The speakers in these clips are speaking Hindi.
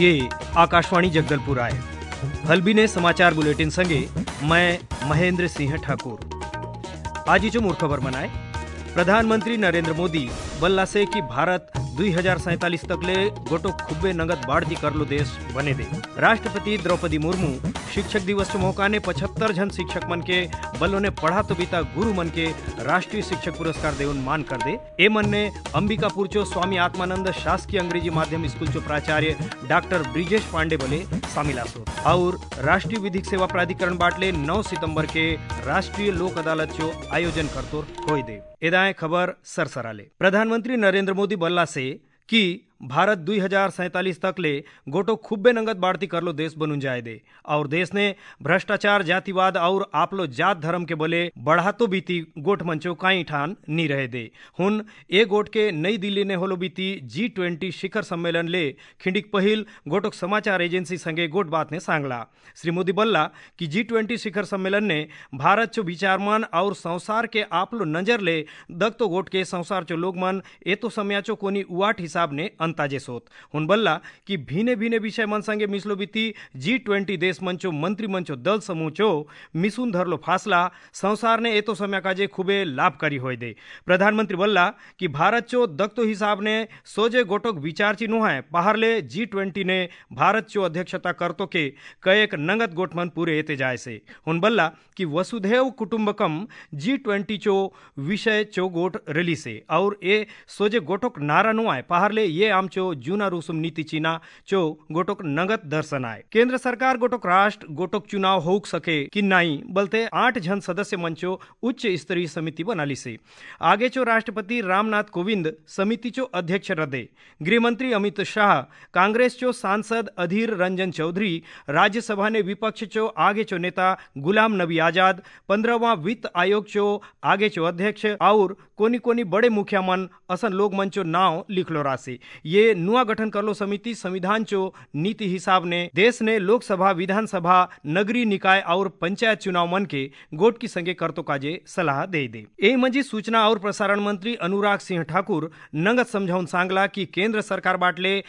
ये आकाशवाणी जगदलपुर आए हल्बी ने समाचार बुलेटिन संगे मैं महेंद्र सिंह ठाकुर आज जो मूर्ख खबर मनाए प्रधानमंत्री नरेंद्र मोदी से कि भारत दुई हजार सैतालिस तकले गोटो खुब्बे नगद बाढ़ती करलो देश बने दे राष्ट्रपति द्रौपदी मुर्मू शिक्षक दिवस के मौका ने पचहत्तर जन शिक्षक मन के बल्लो ने पढ़ा तो बीता गुरु मन के राष्ट्रीय शिक्षक पुरस्कार देवन मान कर दे ए मन ने अंबिकापुर चो स्वामी आत्मानंद शासकीय अंग्रेजी माध्यम स्कूल चो प्राचार्य डॉक्टर ब्रिजेश पांडे बोले शामिल आसो और राष्ट्रीय विधिक सेवा प्राधिकरण बाटले नौ सितम्बर के राष्ट्रीय लोक अदालत चो आयोजन करतो हो दे एदाएं खबर सरसराले प्रधानमंत्री नरेंद्र मोदी बोला से कि भारत दुई हजार सैंतालीस तक ले गोटो खुब्बे नंगत बाढ़ती कर लो देश बनुन जाए दे और देश ने भ्रष्टाचार जातिवाद और लो जात धर्म के बले बढ़ातो बीती गोट मंचो काई ठान नी रहे दे हुन ए गोट के नई दिल्ली ने होलो बीती जी ट्वेंटी शिखर सम्मेलन ले खिंडिक पहिल गोटोक समाचार एजेंसी संगे गोट बात ने सांगला श्री मोदी बल्ला की जी ट्वेंटी शिखर सम्मेलन ने भारत चो विचार मन और संसार के आपलो नजर ले तो गोट के संसार चो लोग मन ए तो समयाचो कोनी उवाट हिसाब ने अंत ताजे सोत हुन बल्ला कि भिने भिने विषय मन संगे मिसलो बीती जी ट्वेंटी देश मंचो मंत्री मंचो दल समूह चो मिसुन धरलो फासला संसार ने एतो समय काजे खूबे लाभकारी हो दे प्रधानमंत्री बल्ला कि भारत चो दक्तो हिसाब ने सोजे गोटोक विचार ची नुहाय बाहर ले जी ट्वेंटी ने भारत चो अध्यक्षता करतो के कयक नंगत गोटमन पूरे एते जाय से हुन बल्ला कि वसुधैव कुटुंबकम जी ट्वेंटी चो विषय चो गोट रैली से और ए सोजे गोटोक नारा नुआ पहाड़ ले ये चो जूना रुसुम नीति चीना चो गोटोक नगद दर्शन आए केंद्र सरकार गोटोक राष्ट्र गोटोक चुनाव हो सके कि नहीं बलते आठ जन सदस्य मंचो उच्च स्तरीय समिति ली से आगे चो राष्ट्रपति रामनाथ कोविंद समिति चो अध्यक्ष रदे गृहमंत्री अमित शाह कांग्रेस चो सांसद अधीर रंजन चौधरी राज्यसभा ने विपक्ष चो आगे चो नेता गुलाम नबी आजाद पंद्रहवा वित्त आयोग चो आगे चो अध्यक्ष और कोनी कोनी बड़े मुखिया मन असन लोग मन चो नाव लिखलो राशि ये नुआ गठन कर लो समिति संविधान चो नीति हिसाब ने देश ने लोकसभा विधानसभा नगरीय निकाय और पंचायत चुनाव मन के गोट की संगे करतो काजे सलाह दे दे ए मंजी सूचना और प्रसारण मंत्री अनुराग सिंह ठाकुर नंगत समझाउन सांगला की केंद्र सरकार बाटले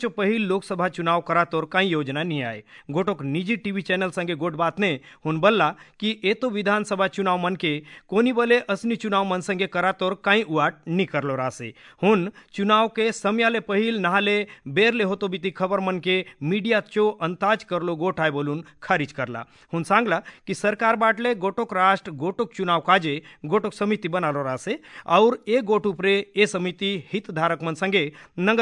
चो पहिल लोकसभा चुनाव करा तोर कई योजना नहीं आए गोटोक निजी टीवी चैनल संगे गोट बात ने हुन बल्ला की ए तो विधानसभा चुनाव मन के कोनी बले असनी चुनाव मन संगे करा तोर कई उट नहीं कर रासे हुन चुनाव के समय आले पहिल नहाले बेरले होतो बिती खबर मनके चो अंताज करलो गोठाय बोलून खारिज करला हुन सांगला की सरकार बाटले गोटोक राष्ट्र गोटोक चुनाव काजे गोटोक समिति बनालो रासे और ए गोट उपरे ए समिति हितधारक मन संगे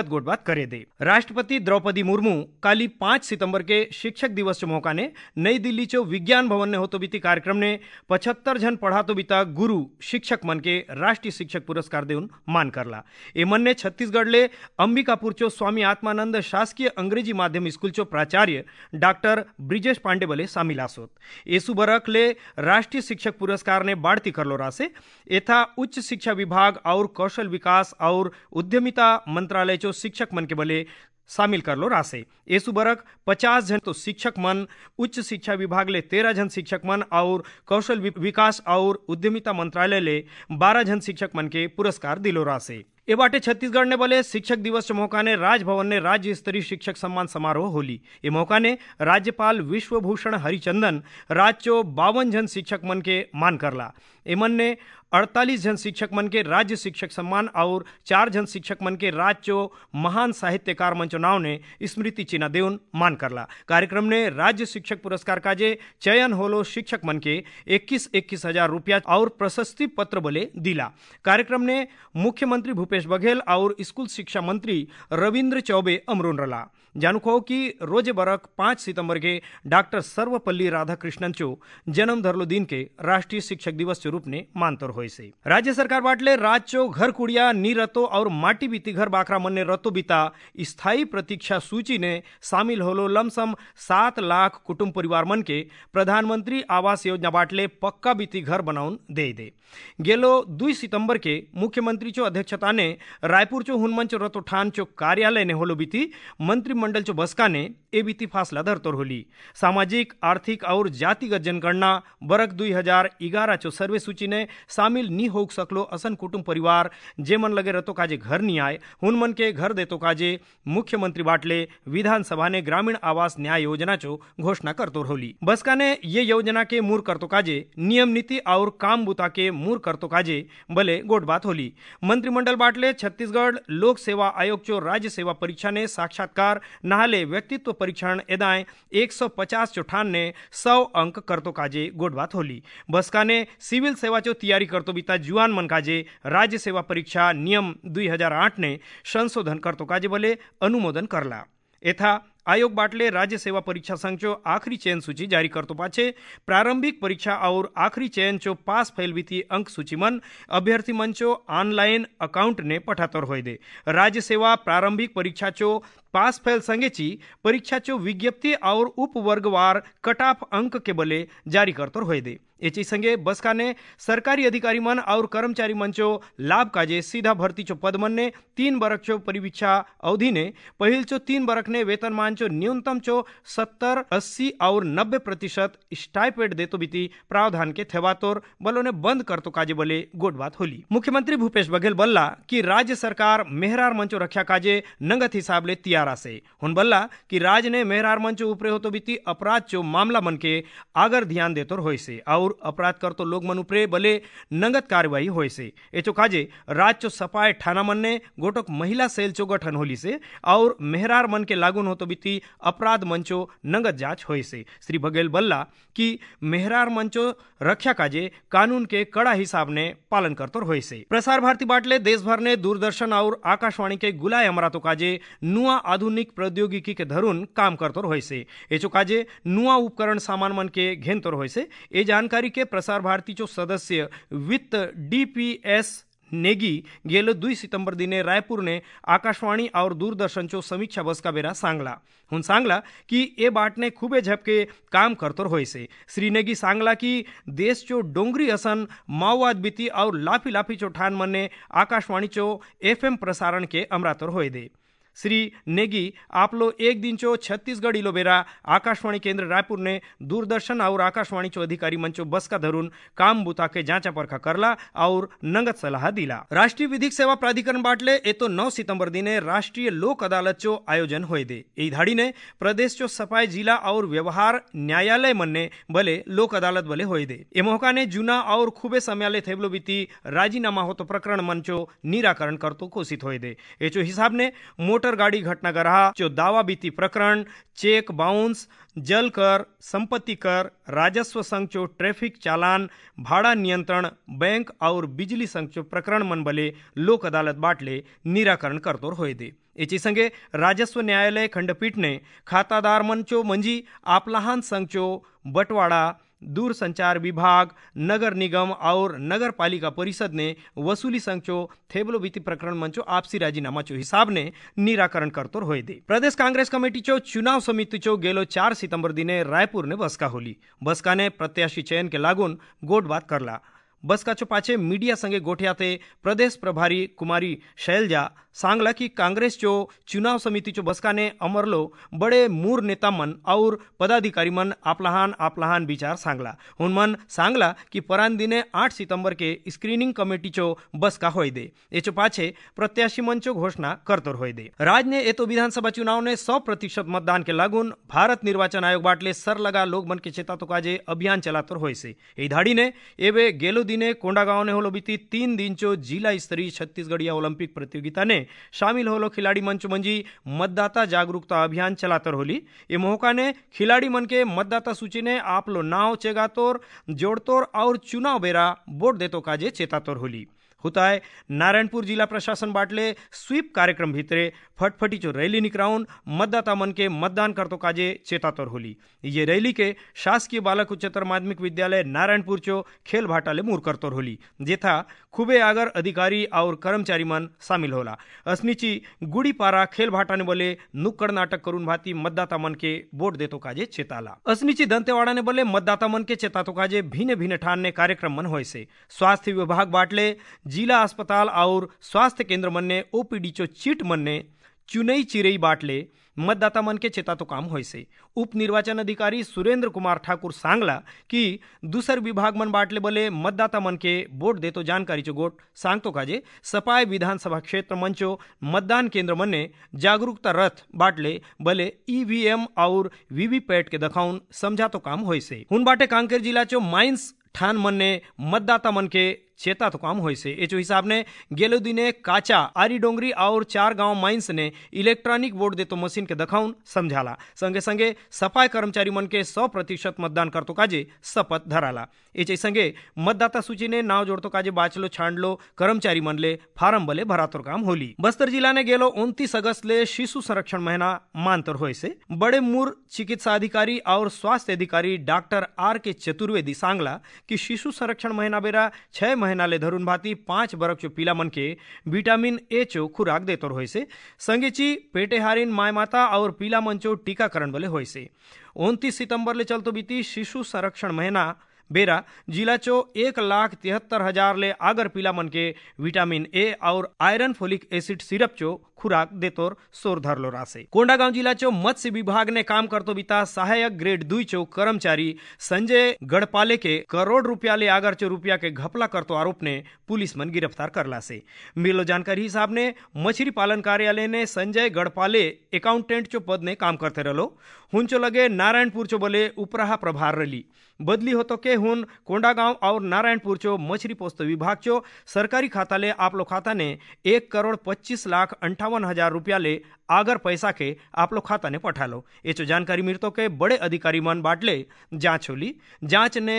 गोट बात करे दे राष्ट्रपति द्रौपदी मुर्मू काली पाँच सितंबर के शिक्षक दिवस के मौका ने नई दिल्ली चो विज्ञान भवन ने होतो बीती कार्यक्रम ने पचहत्तर जन पढ़ा तो बीता गुरु शिक्षक मन के राष्ट्रीय शिक्षक पुरस्कार देऊन मान करला ए मन ने छत्तीसगढ़ ले અંબિકાપુરચો સ્વામી આત્માનંદ શાસકીય અંગ્રેજી માધ્યમ સ્કૂલચો प्राचार्य डॉक्टर ब्रिजेश पांडेबले સામેલ આસોત એસુ बरखले રાષ્ટ્રીય શિક્ષક પુરસ્કારને બાળતી કરલો રાસે यथा उच्च शिक्षा विभाग और कौशल विकास और उद्यमिता मंत्रालय चो शिक्षक मन के बले शामिल कर लो रासे एसु बरक पचास जन तो शिक्षक मन उच्च शिक्षा विभाग ले तेरह जन शिक्षक मन और कौशल विकास और उद्यमिता मंत्रालय ले बारह जन शिक्षक मन के पुरस्कार दिलो रासे એ માટે છત્તીસગઢને બલે શિક્ષક દિવસ મોકાને રાજભવનને રાજ્ય સ્તરીય શિક્ષક સન્માન સમારોહ હોલી એ મોકાને राज्यपाल विश्वभूषण हरिचंदन राज्य बावन जन शिक्षक मन के मान करला एमन ने 48 जन शिक्षक मन के राज्य शिक्षक सम्मान और चार जन शिक्षक मन के राज्य महान साहित्यकार मन चुनाव ने स्मृति चिन्ह देवन मान करला कार्यक्रम ने राज्य शिक्षक पुरस्कार का जे चयन होलो शिक्षक मन के 21 इक्कीस हजार रुपया और प्रशस्ति पत्र बोले दिला कार्यक्रम ने मुख्यमंत्री भूपेश बघेल और स्कूल शिक्षा मंत्री रविन्द्र चौबे अमरून रला જાણુખો कि रोजे बरक पांच सितंबर के डॉक्टर सर्वपल्ली राधाकृष्णन चो जन्म धरलो दिन के राष्ट्रीय शिक्षक दिवस के रूप ने मानतर हो राज्य सरकार बाटले राजचो घर कुड़िया नीरतो और माटी बीती घर बाखरा मन ने रतो बीता स्थायी प्रतीक्षा सूची ने शामिल होलो लमसम सात लाख कुटुंब परिवार मन के प्रधानमंत्री आवास योजना बाटले पक्का बीती घर बना दे दे गेलो दुई सितंबर के मुख्यमंत्री चो अध्यक्षता ने रायपुर चो हुनमंच रतो ठान चो कार्यालय ने होलो बीती मंत्री मंडल चौबसका ने ए बीती फासला धरतोर होली सामाजिक आर्थिक और जातिगत जनगणना बरक दुई हजार चो सर्वे ने शामिल नहीं हो सकलो असन कुटुंब परिवार जे मन लगे रतो काजे घर नहीं आए हुन मन के घर देतो काजे मुख्यमंत्री बाटले ने ग्रामीण आवास न्याय योजना चो घोषणा करतो होली ने ये योजना के मूर करतो काजे नियम नीति और काम बुता के मूर करतो काजे भले गोट बात होली मंत्रिमंडल बाटले छत्तीसगढ़ लोक सेवा आयोग चो राज्य सेवा परीक्षा ने साक्षात्कार नहाले व्यक्तित्व परीक्षण एदाय एक सौ पचास चौठान ने सौ अंक कर तो काजे गोडवा होली बसका ने सिविल सेवा चो तैयारी कर तो बीता जुआन मन काजे राज्य सेवा परीक्षा नियम दुई हजार आठ ने संशोधन करतो काजे बोले अनुमोदन करला यथा आयोग बाटले राज्य सेवा परीक्षा संघ चो आखिरी चयन सूची जारी करतो पाचे प्रारंभिक परीक्षा और आखिरी चयन चो पास फैल विती अंक सूची मन अभ्यर्थी मन चो ऑनलाइन अकाउंट ने पठातर हो दे राज्य सेवा प्रारंभिक परीक्षा चो पास फैल संगेची परीक्षा चो विज्ञप्ति और उपवर्गवार कटाफ अंक के बले जारी करतर हो दे एची संगे बसका ने सरकारी अधिकारी मन और कर्मचारी मंचो लाभ काजे सीधा भर्ती चो पद मन ने तीन बरक चो परीक्षा अवधि ने पहल चो तीन बरख ने वेतनमान पंचो न्यूनतम चो सत्तर अस्सी और नब्बे प्रतिशत स्टाइपेड देतो बीती प्रावधान के थेवातोर बलो ने बंद कर तो काजे बोले गोट बात होली मुख्यमंत्री भूपेश बघेल बल्ला की राज्य सरकार मेहरार मंचो रक्षा काजे नंगत हिसाब ले तियारा से हुन बल्ला की राज्य ने मेहरार मंचो हो तो बीती अपराध चो मामला मन के आगर ध्यान देतोर होय से और अपराध कर तो लोग मन उपरे बले नंगत कार्यवाही हो से एचो काजे राज चो सपाए ठाना मन ने गोटोक महिला सेल चो गठन होली से और मेहरार मन के लागू तो बीती સહયોગથી अपराध मंचो नगद जांच हो श्री बघेल बल्ला की मेहरार मंचो रक्षा काजे कानून के कड़ा हिसाब ने पालन करते हो प्रसार भारती बाटले देश भर ने दूरदर्शन और आकाशवाणी के गुलाय अमरातों काजे नुआ आधुनिक प्रौद्योगिकी के धरून काम करते हो चो काजे नुआ उपकरण सामान मन के घेनतर हो जानकारी के प्रसार भारती चो सदस्य वित्त डीपीएस नेगी गेल दुई सितंबर दिने ने आकाशवाणी और चो समीक्षा बस का बेरा सांगला हुन सांगला कि ए बाटने खूबे झपके काम हो से श्री नेगी सांगला देश चो डोंगरी असन माओवाद बीती और लाफी लाफी चो ठान आकाशवाणी चो एफ प्रसारण के अमरातर हो दे श्री नेगी आप लोग एक दिन चो छत्तीसगढ़ इलोबेरा आकाशवाणी केंद्र रायपुर ने दूरदर्शन और आकाशवाणी चो अधिकारी मंचो बस का धरून काम बुता के जांचा परखा करला और नंगत सलाह दिला राष्ट्रीय विधिक सेवा प्राधिकरण बाटले ए तो नौ सितम्बर दिने राष्ट्रीय लोक अदालत चो आयोजन हो दे ई धाड़ी ने प्रदेश चो सफाई जिला और व्यवहार न्यायालय मन ने भले लोक अदालत भले हो दे ए मौका ने जूना और खूबे समयाले थे बीती राजीनामा हो तो प्रकरण मंचो चो निराकरण करतो घोषित हो दे ए चो हिसाब ने मोट मोटर गाड़ी घटनागर हा जो दावा बीती प्रकरण चेक बाउंस जल कर संपत्ति कर राजस्व संचो ट्रैफिक चालान भाड़ा नियंत्रण बैंक और बिजली संचो प्रकरण मन बले लोक अदालत बाटले निराकरण करतोर हो दे एची संगे राजस्व न्यायालय खंडपीठ ने खातादार मंचो मंजी आपलाहान संचो बटवाड़ा दूरसंचार विभाग नगर निगम और नगर पालिका परिषद ने वसूली संचो थेबलो वित्त प्रकरण मंचो आपसी राजीनामा चो हिसाब ने निराकरण करतोर होए दे प्रदेश कांग्रेस कमेटी चो चुनाव समिति चो गेलो चार सितंबर दिने रायपुर ने बसका होली बसका ने प्रत्याशी चयन के लागून गोट बात ला चो पाचे मीडिया संगे थे प्रदेश प्रभारी कुमारी शैलजा सांगला की कांग्रेस चो चुनाव समिति चो अमर अमरलो बड़े मूर नेता मन और पदाधिकारी मन आपलाहान आपलाहान विचार सांगला उन मन सांगला कि दिने आठ सितंबर के स्क्रीनिंग कमेटी चो बसका होई दे ये चो पाचे प्रत्याशी मन चो घोषणा करतर होई दे राज ने तो विधानसभा चुनाव ने सौ प्रतिशत मतदान के लागून भारत निर्वाचन आयोग बाटले सर लगा लोग मन के चेता तो काजे अभियान चलातर होई से ये धाड़ी ने एवे गेलो दिन ने होलो बीती तीन दिन चो जिला स्तरीय छत्तीसगढ़िया ओलंपिक प्रतियोगिता ने शामिल होलो खिलाड़ी मंच मंजी मतदाता जागरूकता अभियान चलातर होली ये मौका ने खिलाड़ी मन के मतदाता सूची ने आप लो नाव चेगातोर जोड़तोर और चुनाव बेरा वोट देतो काजे चेतातोर होली नारायणपुर जिला प्रशासन बाटले स्वीप कार्यक्रम કાર્યક્રમ फटफटी ફટફટીચો रैली निकराउन मतदाता मन के मतदान करतो काजे चेतातोर होली ये रैली के शासकीय बालक उच्चतर माध्यमिक विद्यालय नारायणपुर चो खेल भाटाले मूर करतोर होली जेथा खुबे आगर अधिकारी और कर्मचारी मन शामिल होला असनीची गुड़ी पारा खेल भाटा ने बोले नुक्कड़ नाटक करून भाती मतदाता मन के वोट देतो काजे चेताला असनीची दंतेवाड़ा ने बोले मतदाता मन के चेतातो काजे भिन्न भिन्न ठान ने कार्यक्रम मन होय से स्वास्थ्य विभाग बाटले जिला अस्पताल और स्वास्थ्य केंद्र मन ने ओपीडी चो चीट मन ने चुनई चिरई बाटले मतदाता मन के तो काम होइसे उप निर्वाचन अधिकारी सुरेंद्र कुमार ठाकुर सांगला कि दूसर विभाग मन बाटले बले मतदाता मन के वोट दे तो जानकारी चो गोट तो काजे सपाय विधानसभा क्षेत्र मंचो मतदान केंद्र मन ने जागरूकता रथ बाटले बले ईवीएम और वीवीपैट के दखाउन तो काम होइसे हुन बाटे कांकेर जिला चो माइंस ठान मन ने मतदाता मन के चेता तो કામ હોય છે એ જો હિસાબને ગેલુદીને કાચા આરી ડोंगरी और चार गांव माइंस ने इलेक्ट्रॉनिक वोट देतो मशीन के दखाऊन समझाला संगे संगे सफाई कर्मचारी मन के सौ प्रतिशत मतदान करतो काजे शपथ धराला याच्या संगे मतदाता सूचीने नाव जोडतो काजे बाचलो छांडलो कर्मचारी मनले फारम भले भरातोर काम होली बस्तर जिला ने गेलो उन्तीस अगस्त ले शिशु संरक्षण महीना मानतर हो से बड़े मूर चिकित्सा अधिकारी और स्वास्थ्य अधिकारी डॉक्टर आर के चतुर्वेदी सांगला की शिशु संरक्षण महीना बेरा छह মহনালে ধরুন ভাতি পাঁচ বরকচো পিলামনকে ভিটামিন এ চও খুরাক দেতর হইছে সंगेচি পেটেহারিন মায়মাতা আর পিলামনচো টিকাকরণ বলে হইছে 29 সেপ্টেম্বরলে চলতো বিতিস শিশু সংরক্ষণ মহনা বেড়া জেলাচো 173000 লে আগর পিলামনকে ভিটামিন এ আর আয়রন ফোলিক অ্যাসিড সিরাপচো खुराक देतोर सोर धरलो रासे कोंडागांव चो मत्स्य विभाग ने काम करतो बिता सहायक ग्रेड दुई चो कर्मचारी संजय गढ़पाले के करोड़ रुपया ले आगर चो रुपया के घपला करतो आरोप ने पुलिस मन गिरफ्तार करला से मिलो जानकारी हिसाब ने मछली पालन कार्यालय ने संजय गढ़पाले अकाउंटेंट चो पद ने काम करते रलो हुंचो लगे नारायणपुर चो बोले उपराहा प्रभार रली बदली हो तो के हुन कोंडागांव और नारायणपुर चो मछली पोस्त विभाग चो सरकारी खाता ले आप लोग खाता ने एक करोड़ पच्चीस लाख अंठा અઠાવન હજાર રૂપિયા લે આગર પૈસા કે આપલો ખાતાને પઠાલો એ ચો જાણકારી મિલતો કે બડે અધિકારી મન બાટલે જાંચ होली जांच ने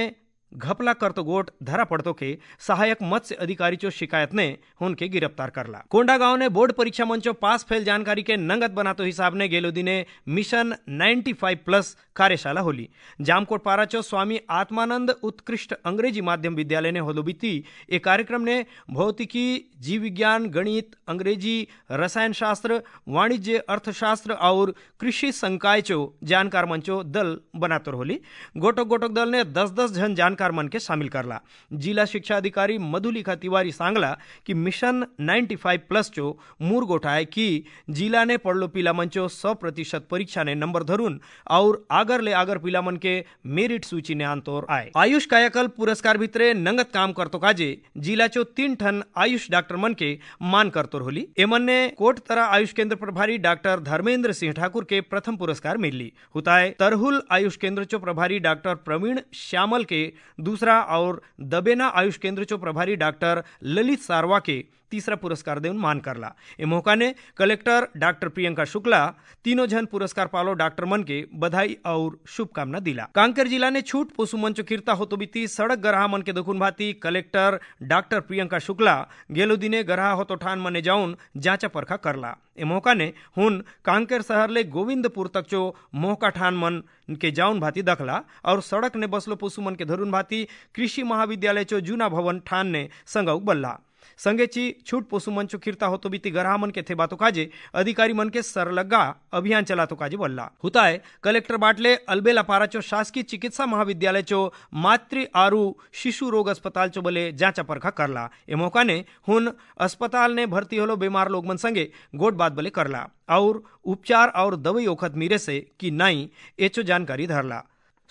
घपला करतो गोट धरा पडतो के सहायक मत्स्य अधिकारी चो शिकायत ने उनके गिरफ्तार कर करला कोंडागांव ने बोर्ड परीक्षा मंचो पास फेल जानकारी के नंगत बनातो हिसाब ने गेलो दिने मिशन 95 प्लस कार्यशाला होली जामकोट पारा चो स्वामी आत्मानंद उत्कृष्ट अंग्रेजी माध्यम विद्यालय ने होलो बीती ये कार्यक्रम ने भौतिकी जीव विज्ञान गणित अंग्रेजी रसायन शास्त्र वाणिज्य अर्थशास्त्र और कृषि संकाय चो जानकार मंचो दल बनातो होली गोटक गोटक दल ने दस दस जन जानकार पुरस्कार मन के शामिल करला जिला शिक्षा अधिकारी मधुलिखा तिवारी सांगला कि मिशन नाइन्टी फाइव प्लस चो मूर गोठाय की जिला ने पढ़लो पिला मंचो सौ प्रतिशत परीक्षा ने नंबर धरून और आगर ले आगर पिला मन के मेरिट सूची ने आंतोर आए आयुष कायाकल्प पुरस्कार भितरे नंगत काम करतो काजे जिला चो तीन ठन आयुष डॉक्टर मन के मान करतोर होली एमन ने कोट तरा आयुष केंद्र प्रभारी डॉक्टर धर्मेंद्र सिंह ठाकुर के प्रथम पुरस्कार मिल मिली हुताए तरहुल आयुष केंद्र चो प्रभारी डॉक्टर प्रवीण श्यामल के दूसरा और दबेना आयुष केंद्र चो प्रभारी डॉक्टर ललित सारवाके तीसरा पुरस्कार देऊन मान करला मौका ने कलेक्टर डॉक्टर प्रियंका शुक्ला तीनों जन पुरस्कार पालो डॉक्टर मन के बधाई और शुभकामना दिला कांकेर जिला ने छूट पशु मंच किरता हो बीती सड़क गरहा मन के दुखुन भाती कलेक्टर डॉक्टर प्रियंका शुक्ला गेलो दिने गरहा हो तो ठान मने जाऊन जाचा परखा करला ए मौका ने हुन कांकेर शहर ले गोविंदपुर तक चो मोहका ठान मन के जाऊन भाती दखला और सड़क ने बसलो पशु मन के धरुन भाती कृषि महाविद्यालय चो जूना भवन ठान ने संगऊ बल्ला સંગેચી છૂટ પોસુ મંચુ ખીરતા હોતો બીતી ગરાહ મન કે थे बातों काजे अधिकारी मन के सरलग्गा अभियान चलातो काजे बोलला हुताय कलेक्टर बाटले अलबेला पारा चो शासकीय चिकित्सा महाविद्यालय चो मातृ आरु शिशु रोग अस्पताल चो बले जांचा परखा करला ए मौका ने हुन अस्पताल ने भर्ती होलो बीमार लोग मन संगे गोट बात बले करला और उपचार और दवाई ओखत मीरे से कि नहीं एचो जानकारी धरला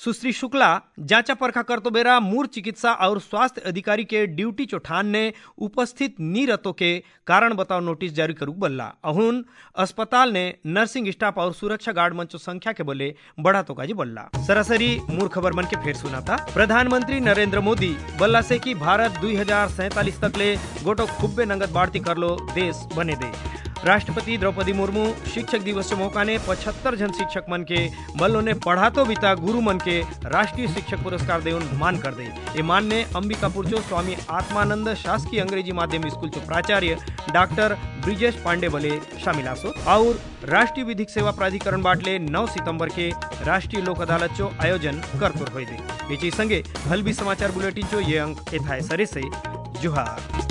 सुश्री शुक्ला जांचा परखा बेरा मूर चिकित्सा और स्वास्थ्य अधिकारी के ड्यूटी चौठान ने उपस्थित नीरतों के कारण बताओ नोटिस जारी करू बल्ला अहुन अस्पताल ने नर्सिंग स्टाफ और सुरक्षा गार्ड मंचो संख्या के बोले बढ़ा तो काजी बल्ला सरासरी मूर खबर मन के फिर सुना था प्रधानमंत्री नरेंद्र मोदी बल्ला से की भारत दुई तक ले गोटो खुब्बे नंगत बाढ़ती कर लो देश बने दे राष्ट्रपति द्रौपदी मुर्मू शिक्षक दिवस के मौका ने पचहत्तर जन शिक्षक मन के मल्लो ने पढ़ा तो बिता गुरु मन के राष्ट्रीय शिक्षक पुरस्कार दे उन मान कर दे ये मान ने अंबिकापुर चो स्वामी आत्मानंद शासकीय अंग्रेजी माध्यम स्कूल चो प्राचार्य डॉक्टर ब्रिजेश पांडे बले शामिल आसो और राष्ट्रीय विधिक सेवा प्राधिकरण बाटले 9 सितंबर के राष्ट्रीय लोक अदालत चो आयोजन करतुर हो दे बीचे संगे भी समाचार बुलेटिन चो ये अंक ये सरे से जुहार